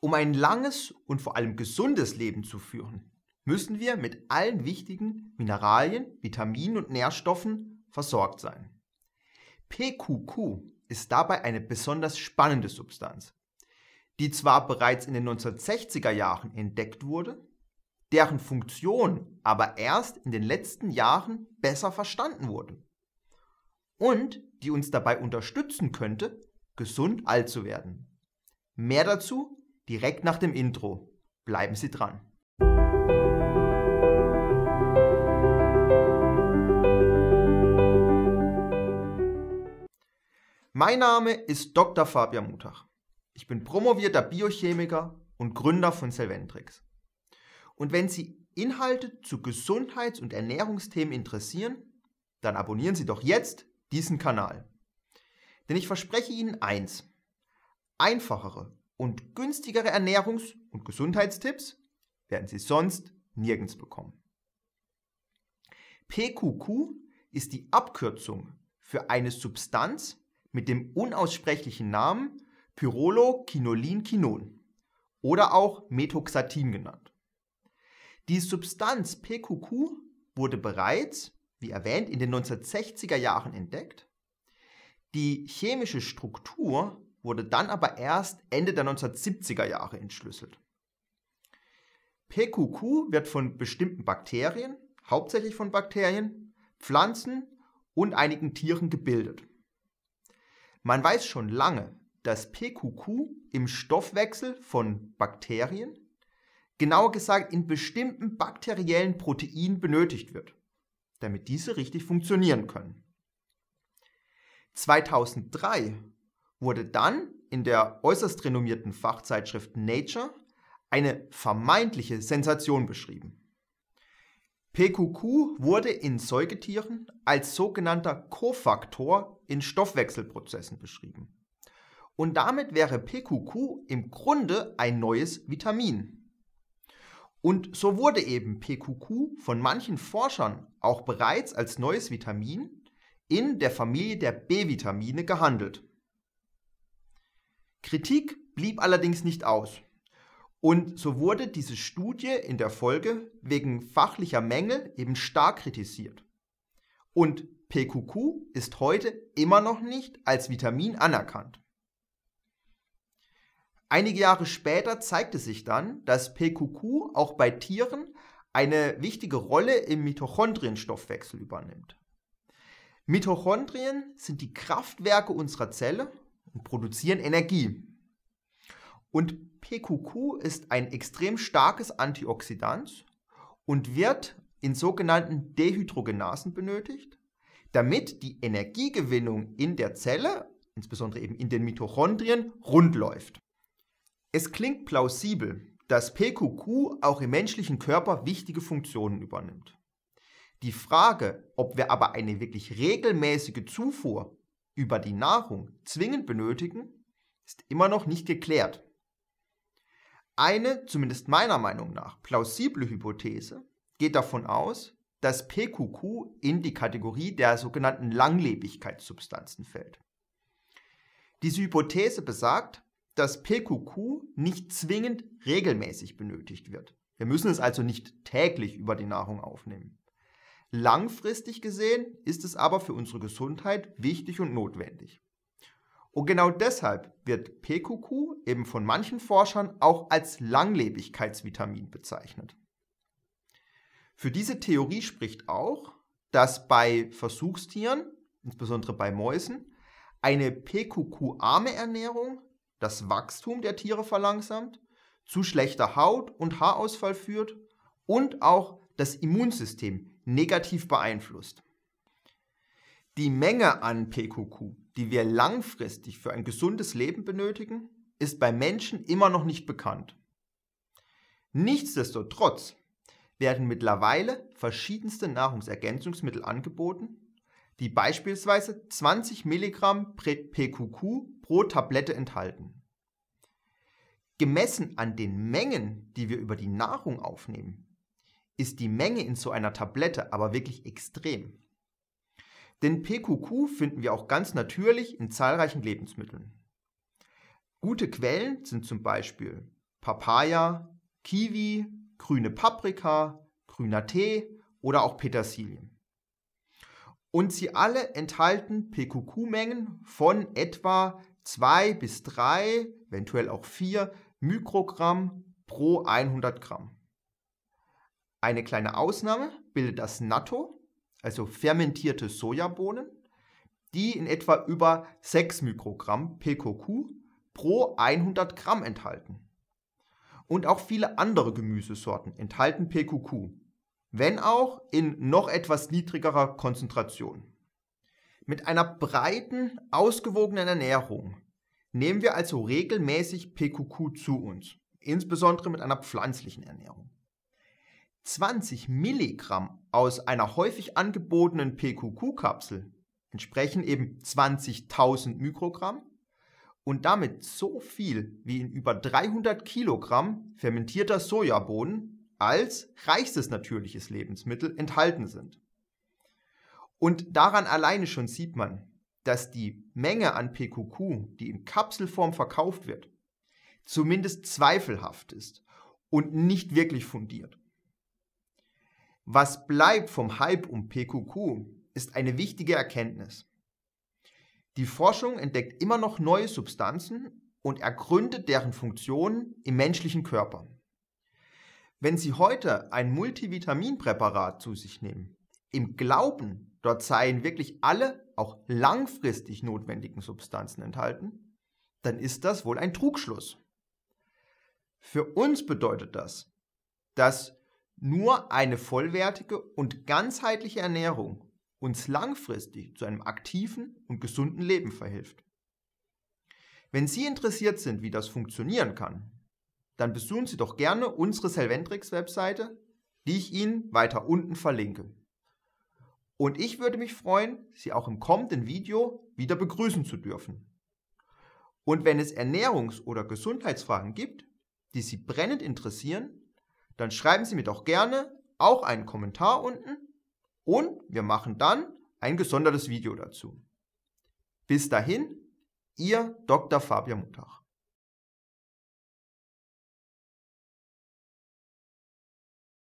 Um ein langes und vor allem gesundes Leben zu führen, müssen wir mit allen wichtigen Mineralien, Vitaminen und Nährstoffen versorgt sein. PQQ ist dabei eine besonders spannende Substanz, die zwar bereits in den 1960er Jahren entdeckt wurde, deren Funktion aber erst in den letzten Jahren besser verstanden wurde und die uns dabei unterstützen könnte, gesund alt zu werden. Mehr dazu direkt nach dem Intro. Bleiben Sie dran. Mein Name ist Dr. Fabian Mutach. Ich bin promovierter Biochemiker und Gründer von Selventrix. Und wenn Sie Inhalte zu Gesundheits- und Ernährungsthemen interessieren, dann abonnieren Sie doch jetzt diesen Kanal. Denn ich verspreche Ihnen eins. Einfachere und günstigere Ernährungs- und Gesundheitstipps werden Sie sonst nirgends bekommen. PQQ ist die Abkürzung für eine Substanz mit dem unaussprechlichen Namen Pyroloquinolinquinon oder auch Methoxatin genannt. Die Substanz PQQ wurde bereits, wie erwähnt, in den 1960er Jahren entdeckt. Die chemische Struktur wurde dann aber erst Ende der 1970er Jahre entschlüsselt. PQQ wird von bestimmten Bakterien, hauptsächlich von Bakterien, Pflanzen und einigen Tieren gebildet. Man weiß schon lange, dass PQQ im Stoffwechsel von Bakterien, genauer gesagt in bestimmten bakteriellen Proteinen benötigt wird, damit diese richtig funktionieren können. 2003 wurde dann in der äußerst renommierten Fachzeitschrift Nature eine vermeintliche Sensation beschrieben. PQQ wurde in Säugetieren als sogenannter Kofaktor in Stoffwechselprozessen beschrieben. Und damit wäre PQQ im Grunde ein neues Vitamin. Und so wurde eben PQQ von manchen Forschern auch bereits als neues Vitamin in der Familie der B-Vitamine gehandelt. Kritik blieb allerdings nicht aus. Und so wurde diese Studie in der Folge wegen fachlicher Mängel eben stark kritisiert. Und PQQ ist heute immer noch nicht als Vitamin anerkannt. Einige Jahre später zeigte sich dann, dass PQQ auch bei Tieren eine wichtige Rolle im Mitochondrienstoffwechsel übernimmt. Mitochondrien sind die Kraftwerke unserer Zelle und produzieren Energie. Und PQQ ist ein extrem starkes Antioxidant und wird in sogenannten Dehydrogenasen benötigt, damit die Energiegewinnung in der Zelle, insbesondere eben in den Mitochondrien, rund läuft. Es klingt plausibel, dass PQQ auch im menschlichen Körper wichtige Funktionen übernimmt. Die Frage, ob wir aber eine wirklich regelmäßige Zufuhr über die Nahrung zwingend benötigen, ist immer noch nicht geklärt. Eine, zumindest meiner Meinung nach, plausible Hypothese geht davon aus, dass PQQ in die Kategorie der sogenannten Langlebigkeitssubstanzen fällt. Diese Hypothese besagt, dass PQQ nicht zwingend regelmäßig benötigt wird. Wir müssen es also nicht täglich über die Nahrung aufnehmen. Langfristig gesehen ist es aber für unsere Gesundheit wichtig und notwendig. Und genau deshalb wird PQQ eben von manchen Forschern auch als Langlebigkeitsvitamin bezeichnet. Für diese Theorie spricht auch, dass bei Versuchstieren, insbesondere bei Mäusen, eine PQQ-arme Ernährung das Wachstum der Tiere verlangsamt, zu schlechter Haut- und Haarausfall führt und auch das Immunsystem negativ beeinflusst. Die Menge an PQQ, die wir langfristig für ein gesundes Leben benötigen, ist bei Menschen immer noch nicht bekannt. Nichtsdestotrotz werden mittlerweile verschiedenste Nahrungsergänzungsmittel angeboten, die beispielsweise 20 Milligramm PQQ pro Tablette enthalten. Gemessen an den Mengen, die wir über die Nahrung aufnehmen, ist die Menge in so einer Tablette aber wirklich extrem. Denn PQQ finden wir auch ganz natürlich in zahlreichen Lebensmitteln. Gute Quellen sind zum Beispiel Papaya, Kiwi, grüne Paprika, grüner Tee oder auch Petersilie. Und sie alle enthalten PQQ-Mengen von etwa 2 bis 3, eventuell auch 4 Mikrogramm pro 100 Gramm. Eine kleine Ausnahme bildet das Natto, also fermentierte Sojabohnen, die in etwa über 6 Mikrogramm PKQ pro 100 Gramm enthalten. Und auch viele andere Gemüsesorten enthalten PQQ, wenn auch in noch etwas niedrigerer Konzentration. Mit einer breiten, ausgewogenen Ernährung nehmen wir also regelmäßig PQQ zu uns, insbesondere mit einer pflanzlichen Ernährung. 20 Milligramm aus einer häufig angebotenen PQQ-Kapsel entsprechen eben 20.000 Mikrogramm und damit so viel wie in über 300 Kilogramm fermentierter Sojabohnen als reichstes natürliches Lebensmittel enthalten sind. Und daran alleine schon sieht man, dass die Menge an PQQ, die in Kapselform verkauft wird, zumindest zweifelhaft ist und nicht wirklich fundiert. Was bleibt vom Hype um PQQ ist eine wichtige Erkenntnis. Die Forschung entdeckt immer noch neue Substanzen und ergründet deren Funktionen im menschlichen Körper. Wenn Sie heute ein Multivitaminpräparat zu sich nehmen, im Glauben, dort seien wirklich alle, auch langfristig notwendigen Substanzen enthalten, dann ist das wohl ein Trugschluss. Für uns bedeutet das, dass nur eine vollwertige und ganzheitliche Ernährung uns langfristig zu einem aktiven und gesunden Leben verhilft. Wenn Sie interessiert sind, wie das funktionieren kann, dann besuchen Sie doch gerne unsere Selventrix-Webseite, die ich Ihnen weiter unten verlinke. Und ich würde mich freuen, Sie auch im kommenden Video wieder begrüßen zu dürfen. Und wenn es Ernährungs- oder Gesundheitsfragen gibt, die Sie brennend interessieren, dann schreiben Sie mir doch gerne auch einen Kommentar unten und wir machen dann ein gesondertes Video dazu. Bis dahin, Ihr Dr. Fabian Mutach.